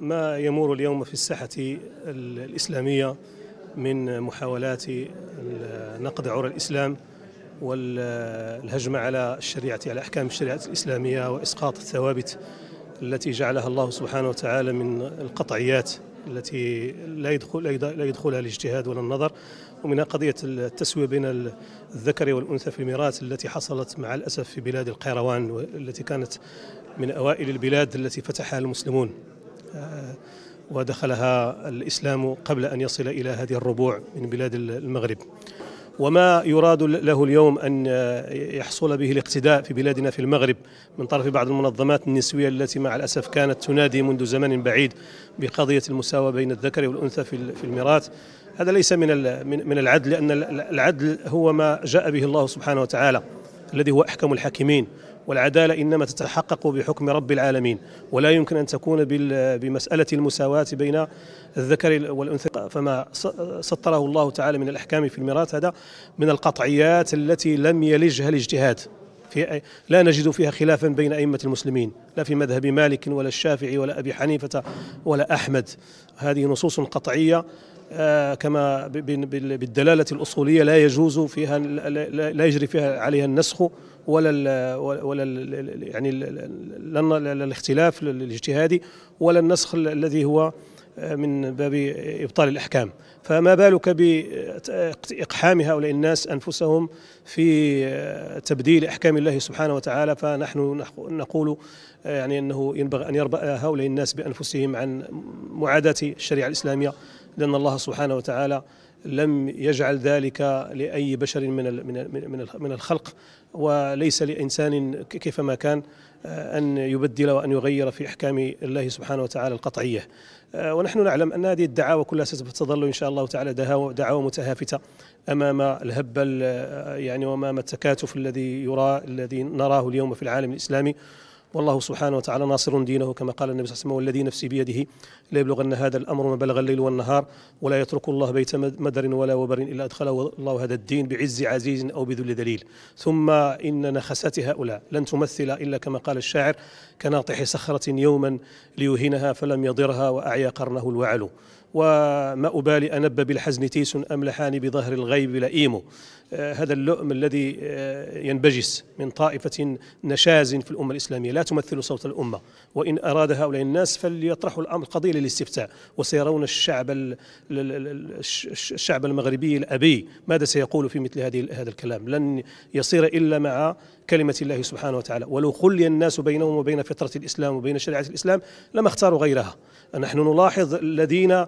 ما يمر اليوم في الساحة الإسلامية من محاولات نقد عرى الإسلام والهجمة على الشريعة على أحكام الشريعة الإسلامية وإسقاط الثوابت التي جعلها الله سبحانه وتعالى من القطعيات التي لا يدخل لا يدخلها الاجتهاد ولا النظر ومنها قضيه التسويه بين الذكر والانثى في الميراث التي حصلت مع الاسف في بلاد القيروان والتي كانت من اوائل البلاد التي فتحها المسلمون آه، ودخلها الإسلام قبل أن يصل إلى هذه الربوع من بلاد المغرب وما يراد له اليوم أن آه، يحصل به الاقتداء في بلادنا في المغرب من طرف بعض المنظمات النسوية التي مع الأسف كانت تنادي منذ زمن بعيد بقضية المساواة بين الذكر والأنثى في الميراث هذا ليس من من العدل لأن العدل هو ما جاء به الله سبحانه وتعالى الذي هو أحكم الحاكمين والعدالة إنما تتحقق بحكم رب العالمين ولا يمكن أن تكون بمسألة المساواة بين الذكر والأنثى فما سطره الله تعالى من الأحكام في الميراث هذا من القطعيات التي لم يلجها الاجتهاد في لا نجد فيها خلافا بين أئمة المسلمين لا في مذهب مالك ولا الشافعي ولا أبي حنيفة ولا أحمد هذه نصوص قطعية آه، كما بالدلالة الأصولية لا يجوز فيها لا يجري فيها عليها النسخ ولا الـ ولا الـ يعني لا الاختلاف الاجتهادي ولا النسخ الذي هو من باب ابطال الاحكام فما بالك باقحام هؤلاء الناس انفسهم في تبديل احكام الله سبحانه وتعالى فنحن نقول يعني انه ينبغي ان يربا هؤلاء الناس بانفسهم عن معاداه الشريعه الاسلاميه لان الله سبحانه وتعالى لم يجعل ذلك لأي بشر من من من الخلق وليس لإنسان كيفما كان آه، أن يبدل وأن يغير في إحكام الله سبحانه وتعالى القطعية آه، ونحن نعلم أن هذه الدعاوى كلها ستظل إن شاء الله تعالى دعاوى متهافتة أمام الهب آه، يعني وأمام التكاتف الذي يرى الذي نراه اليوم في العالم الإسلامي والله سبحانه وتعالى ناصر دينه كما قال النبي صلى الله عليه وسلم والذي نفسي بيده ليبلغن هذا الامر ما بلغ الليل والنهار ولا يترك الله بيت مدر ولا وبر الا ادخله الله هذا الدين بعز عزيز او بذل ذليل ثم ان نخسات هؤلاء لن تمثل الا كما قال الشاعر كناطح صخره يوما ليهينها فلم يضرها واعيا قرنه الوعل وما أبالي أنب بالحزن تيس أم لحاني بظهر الغيب لئيم آه، هذا اللؤم الذي آه، ينبجس من طائفة نشاز في الأمة الإسلامية لا تمثل صوت الأمة وإن أراد هؤلاء الناس فليطرحوا الأمر قضية للاستفتاء وسيرون الشعب الشعب المغربي الأبي ماذا سيقول في مثل هذه هذا الكلام لن يصير إلا مع كلمة الله سبحانه وتعالى ولو خلي الناس بينهم وبين فطرة الإسلام وبين شريعة الإسلام لما اختاروا غيرها نحن نلاحظ الذين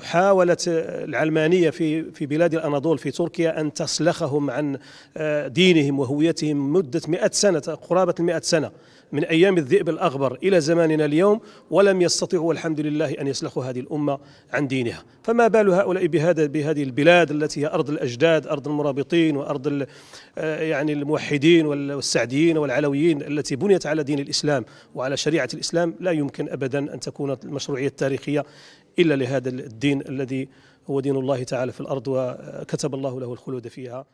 حاولت العلمانيه في في بلاد الاناضول في تركيا ان تسلخهم عن آه، دينهم وهويتهم مده 100 سنه قرابه ال 100 سنه من ايام الذئب الاغبر الى زماننا اليوم ولم يستطيعوا الحمد لله ان يسلخوا هذه الامه عن دينها، فما بال هؤلاء بهذا بهذه البلاد التي هي ارض الاجداد، ارض المرابطين وارض آه، يعني الموحدين والسعديين والعلويين التي بنيت على دين الاسلام وعلى شريعه الاسلام لا يمكن ابدا ان تكون المشروعيه التاريخيه إلا لهذا الدين الذي هو دين الله تعالى في الأرض وكتب الله له الخلود فيها